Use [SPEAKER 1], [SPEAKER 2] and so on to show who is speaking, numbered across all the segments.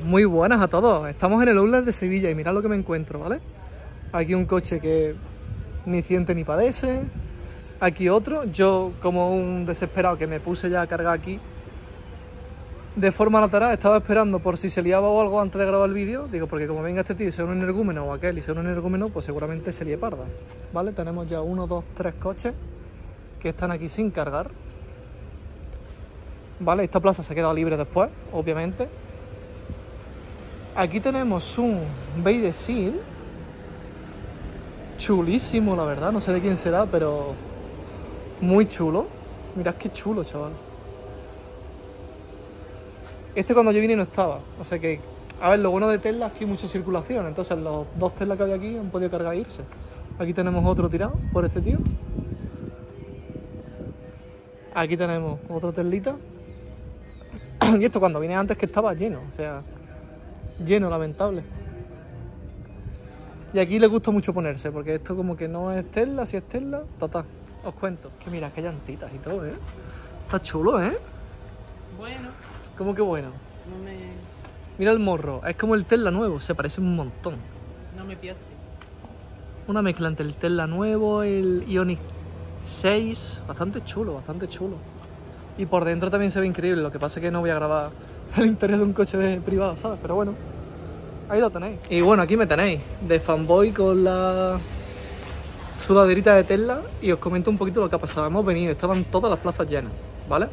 [SPEAKER 1] Muy buenas a todos. Estamos en el Outlet de Sevilla y mirad lo que me encuentro, ¿vale? Aquí un coche que ni siente ni padece. Aquí otro. Yo, como un desesperado que me puse ya a cargar aquí, de forma lateral estaba esperando por si se liaba o algo antes de grabar el vídeo. Digo, porque como venga este tío y sea un energúmeno o aquel y sea un energúmeno, pues seguramente se lie parda, ¿vale? Tenemos ya uno, dos, tres coches que están aquí sin cargar. ¿Vale? Esta plaza se ha quedado libre después, obviamente Aquí tenemos un Beidesil. Chulísimo, la verdad. No sé de quién será, pero muy chulo. Mirad qué chulo, chaval. Este cuando yo vine no estaba. O sea que, a ver, lo bueno de Tesla es que hay mucha circulación. Entonces los dos telas que había aquí han podido cargar e irse. Aquí tenemos otro tirado por este tío. Aquí tenemos otro telita. Y esto cuando vine antes que estaba lleno. O sea, lleno, lamentable. Y aquí le gusta mucho ponerse, porque esto como que no es Tesla, si es Tesla, tata Os cuento, que mira, que llantitas y todo, ¿eh? Está chulo, ¿eh? Bueno. ¿Cómo que bueno? No me... Mira el morro, es como el Tesla nuevo, se parece un montón. No me Una mezcla entre el Tesla nuevo, el Ioniq 6, bastante chulo, bastante chulo. Y por dentro también se ve increíble, lo que pasa es que no voy a grabar el interior de un coche privado, ¿sabes? Pero bueno, ahí lo tenéis. Y bueno, aquí me tenéis, de fanboy con la sudaderita de Tesla y os comento un poquito lo que ha pasado. Hemos venido, estaban todas las plazas llenas, ¿vale?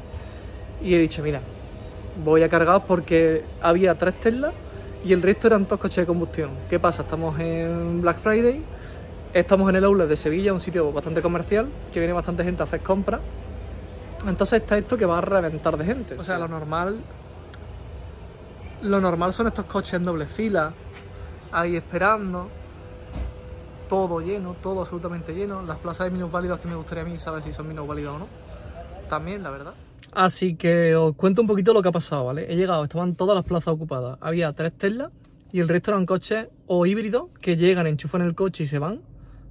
[SPEAKER 1] Y he dicho, mira, voy a cargar porque había tres Tesla y el resto eran dos coches de combustión. ¿Qué pasa? Estamos en Black Friday, estamos en el aula de Sevilla, un sitio bastante comercial, que viene bastante gente a hacer compras entonces está esto que va a reventar de gente. O sea, lo normal. Lo normal son estos coches en doble fila, ahí esperando, todo lleno, todo absolutamente lleno. Las plazas de minusválidos que me gustaría a mí saber si son válidos o no. También, la verdad. Así que os cuento un poquito lo que ha pasado, ¿vale? He llegado, estaban todas las plazas ocupadas. Había tres Tesla y el resto eran coches o híbridos que llegan, enchufan el coche y se van,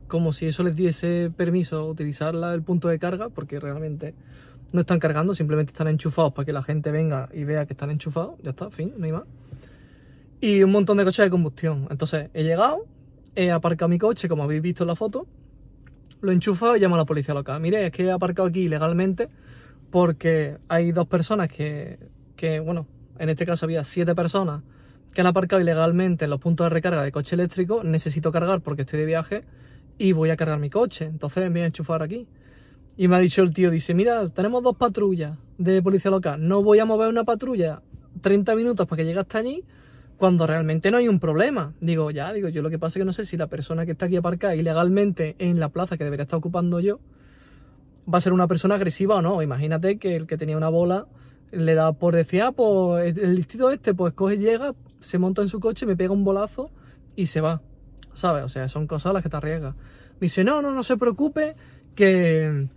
[SPEAKER 1] como si eso les diese permiso a utilizar el punto de carga, porque realmente no están cargando, simplemente están enchufados para que la gente venga y vea que están enchufados, ya está, fin, no hay más. Y un montón de coches de combustión. Entonces, he llegado, he aparcado mi coche, como habéis visto en la foto, lo he enchufado y llamo a la policía local. Mire, es que he aparcado aquí ilegalmente porque hay dos personas que, que bueno, en este caso había siete personas que han aparcado ilegalmente en los puntos de recarga de coche eléctrico, necesito cargar porque estoy de viaje y voy a cargar mi coche, entonces me voy a enchufar aquí. Y me ha dicho el tío, dice, mira, tenemos dos patrullas de policía local, no voy a mover una patrulla 30 minutos para que llegue hasta allí, cuando realmente no hay un problema. Digo, ya, digo, yo lo que pasa es que no sé si la persona que está aquí aparcada ilegalmente en la plaza que debería estar ocupando yo, va a ser una persona agresiva o no. Imagínate que el que tenía una bola le da por decir, ah, pues el listito este, pues coge, llega, se monta en su coche, me pega un bolazo y se va. ¿Sabes? O sea, son cosas las que te arriesgas. Me dice, no, no, no se preocupe, que,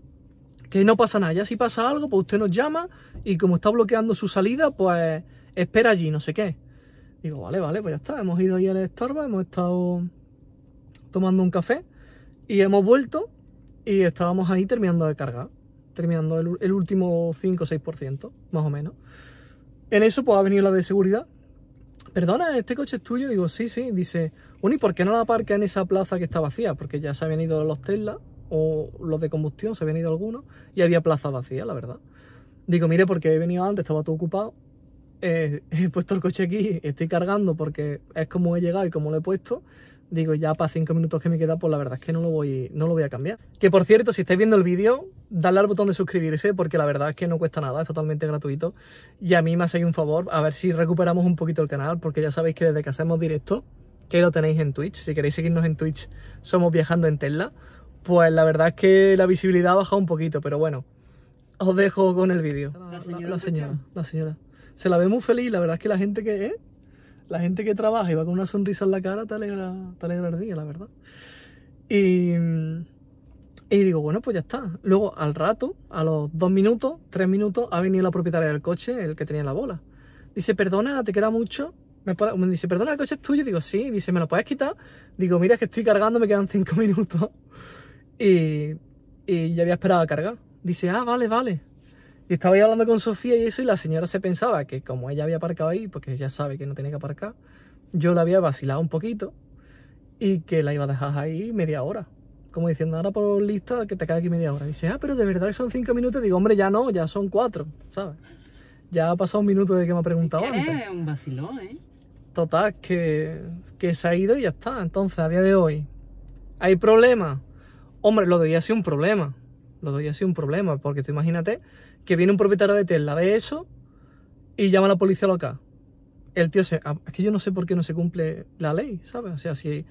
[SPEAKER 1] que no pasa nada. Ya si pasa algo, pues usted nos llama y como está bloqueando su salida, pues espera allí, no sé qué. Digo, vale, vale, pues ya está. Hemos ido ahí al Starbucks, hemos estado tomando un café y hemos vuelto y estábamos ahí terminando de cargar, terminando el, último 5 o 6%, más o menos. En eso pues ha venido la de seguridad. Perdona, ¿este coche es tuyo? Digo, sí, sí. Dice, bueno, ¿y por qué no la aparca en esa plaza que está vacía? Porque ya se habían ido los Tesla o los de combustión, se habían ido algunos, y había plaza vacía, la verdad. Digo, mire, porque he venido antes, estaba todo ocupado, eh, he puesto el coche aquí, estoy cargando porque es como he llegado y como lo he puesto. Digo, ya para cinco minutos que me queda, pues la verdad es que no lo voy, no lo voy a cambiar. Que por cierto, si estáis viendo el vídeo, dadle al botón de suscribirse porque la verdad es que no cuesta nada, es totalmente gratuito. Y a mí me hacéis un favor, a ver si recuperamos un poquito el canal, porque ya sabéis que desde que hacemos directo, que lo tenéis en Twitch, si queréis seguirnos en Twitch, somos Viajando en Tesla pues la verdad es que la visibilidad ha bajado un poquito, pero bueno, os dejo con el vídeo. La, señora, la, señora, Se la ve muy feliz, la verdad es que la gente que ¿eh? la gente que trabaja y va con una sonrisa en la cara te alegra, el día, la verdad. Y, y digo, bueno, pues ya está. Luego, al rato, a los dos minutos, tres minutos, ha venido la propietaria del coche, el que tenía la bola. Dice, perdona, te queda mucho. Me, dice, perdona, el coche es tuyo. Digo, sí. Dice, ¿me lo puedes quitar? Digo, mira, es que estoy cargando, me quedan cinco minutos. Y, yo ya había esperado a cargar. Dice, ah, vale, vale. Y estaba ahí hablando con Sofía y eso, y la señora se pensaba que como ella había aparcado ahí, porque ya sabe que no tenía que aparcar, yo la había vacilado un poquito y que la iba a dejar ahí media hora. Como diciendo, ahora por lista que te queda aquí media hora. dice, ah, pero de verdad que son cinco minutos. digo, hombre, ya no, ya son cuatro, ¿sabes? Ya ha pasado un minuto de que me ha preguntado un vacilón, ¿eh? Total, que, que se ha ido y ya está. Entonces, a día de hoy, ¿hay problemas? Hombre, lo de hoy ha sido un problema. Lo de hoy ha sido un problema, porque tú imagínate que viene un propietario de Tesla, ve eso y llama a la policía loca. El tío se. Ah, es que yo no sé por qué no se cumple la ley, ¿sabes? O sea, si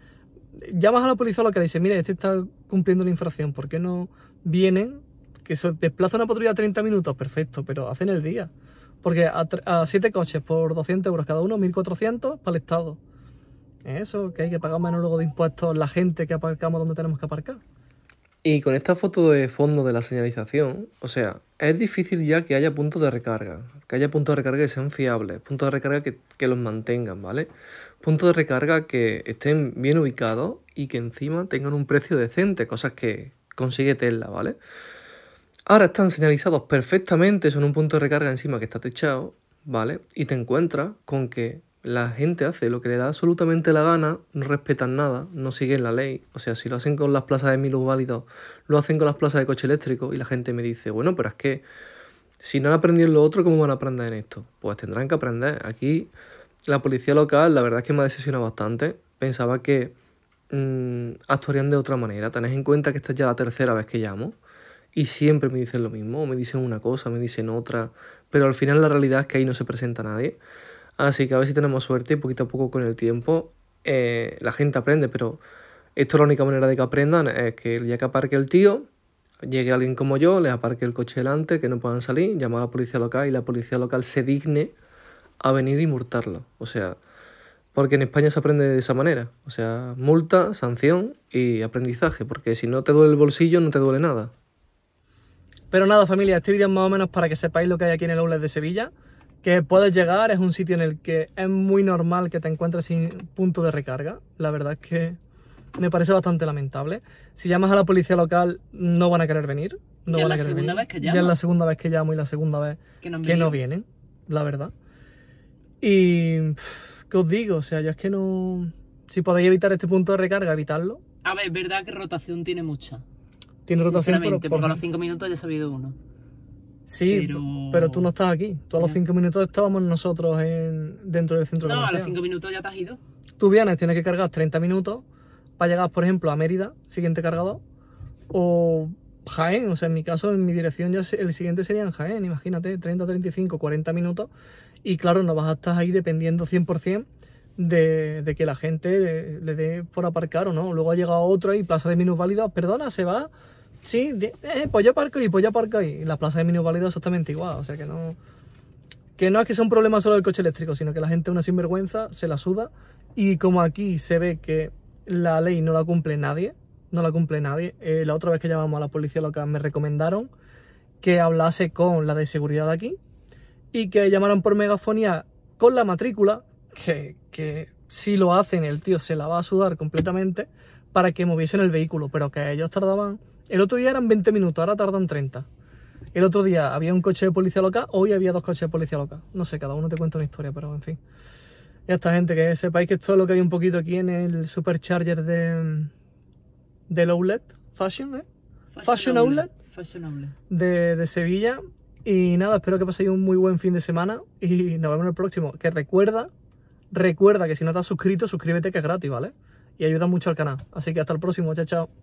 [SPEAKER 1] llamas a la policía loca y dices, mire, este está cumpliendo la infracción, ¿por qué no vienen? Que se desplaza una patrulla 30 minutos, perfecto, pero hacen el día. Porque a, 7 siete coches por 200 euros cada uno, 1400 para el Estado. Eso, que hay que pagar menos luego de impuestos la gente que aparcamos donde tenemos que aparcar. Y con esta foto de fondo de la señalización, o sea, es difícil ya que haya puntos de recarga, que haya puntos de recarga que sean fiables, puntos de recarga que, los mantengan, ¿vale? Puntos de recarga que estén bien ubicados y que encima tengan un precio decente, cosas que consigue Tesla, ¿vale? Ahora están señalizados perfectamente, son un punto de recarga encima que está techado, ¿vale? Y te encuentras con que la gente hace lo que le da absolutamente la gana, no respetan nada, no siguen la ley. O sea, si lo hacen con las plazas de Milus válidos, lo hacen con las plazas de coche eléctrico y la gente me dice, bueno, pero es que si no han aprendido lo otro, ¿cómo van a aprender en esto? Pues tendrán que aprender. Aquí la policía local, la verdad es que me ha decepcionado bastante. Pensaba que mm, actuarían de otra manera. Tenés en cuenta que esta es ya la tercera vez que llamo y siempre me dicen lo mismo, me dicen una cosa, me dicen otra, pero al final la realidad es que ahí no se presenta nadie. Así que a ver si tenemos suerte y poquito a poco con el tiempo eh, la gente aprende, pero esto es la única manera de que aprendan es que el día que aparque el tío, llegue alguien como yo, les aparque el coche delante, que no puedan salir, llamar a la policía local y la policía local se digne a venir y multarlo. O sea, porque en España se aprende de esa manera. O sea, multa, sanción y aprendizaje, porque si no te duele el bolsillo, no te duele nada. Pero nada, familia, este vídeo es más o menos para que sepáis lo que hay aquí en el aula de Sevilla que puedes llegar, es un sitio en el que es muy normal que te encuentres sin punto de recarga. La verdad es que me parece bastante lamentable. Si llamas a la policía local, no van a querer venir. No es la segunda vez que llamo. la segunda vez que llamo y la segunda vez que no, vienen, la verdad. Y. ¿Qué os digo? O sea, yo es que no. Si podéis evitar este punto de recarga, evitarlo A ver, es verdad que rotación tiene mucha. Tiene rotación, pero. Por... porque los cinco minutos ya ha sabido uno. Sí, pero... tú no estás aquí. Todos los cinco minutos estábamos nosotros en, dentro del centro no, comercial. No, a los cinco minutos ya te has ido. Tú vienes, tienes que cargar 30 minutos para llegar, por ejemplo, a Mérida, siguiente cargador, o Jaén, o sea, en mi caso, en mi dirección ya el siguiente sería en Jaén, imagínate, 30, 35, 40 minutos, y claro, no vas a estar ahí dependiendo 100% de, de que la gente le, dé por aparcar o no. Luego ha llegado otro y plaza de Minus Válidas, perdona, se va Sí, eh, pues yo parco y pues parco y la plaza de minusválidos exactamente igual, o sea que no... Que no es que sea un problema solo del coche eléctrico, sino que la gente una sinvergüenza se la suda y como aquí se ve que la ley no la cumple nadie, no la cumple nadie, eh, la otra vez que llamamos a la policía local me recomendaron que hablase con la de seguridad aquí y que llamaron por megafonía con la matrícula, que, que si lo hacen el tío se la va a sudar completamente para que moviesen el vehículo, pero que ellos tardaban el otro día eran 20 minutos, ahora tardan 30. El otro día había un coche de policía local, hoy había dos coches de policía local. No sé, cada uno te cuenta una historia, pero en fin. Ya está, gente, que sepáis que esto es lo que hay un poquito aquí en el supercharger de, del Outlet Fashion, ¿eh? Fashion, Outlet. Fashion De, de Sevilla. Y nada, espero que paséis un muy buen fin de semana y nos vemos en el próximo. Que recuerda, recuerda que si no te has suscrito, suscríbete que es gratis, ¿vale? Y ayuda mucho al canal. Así que hasta el próximo, chao, chao.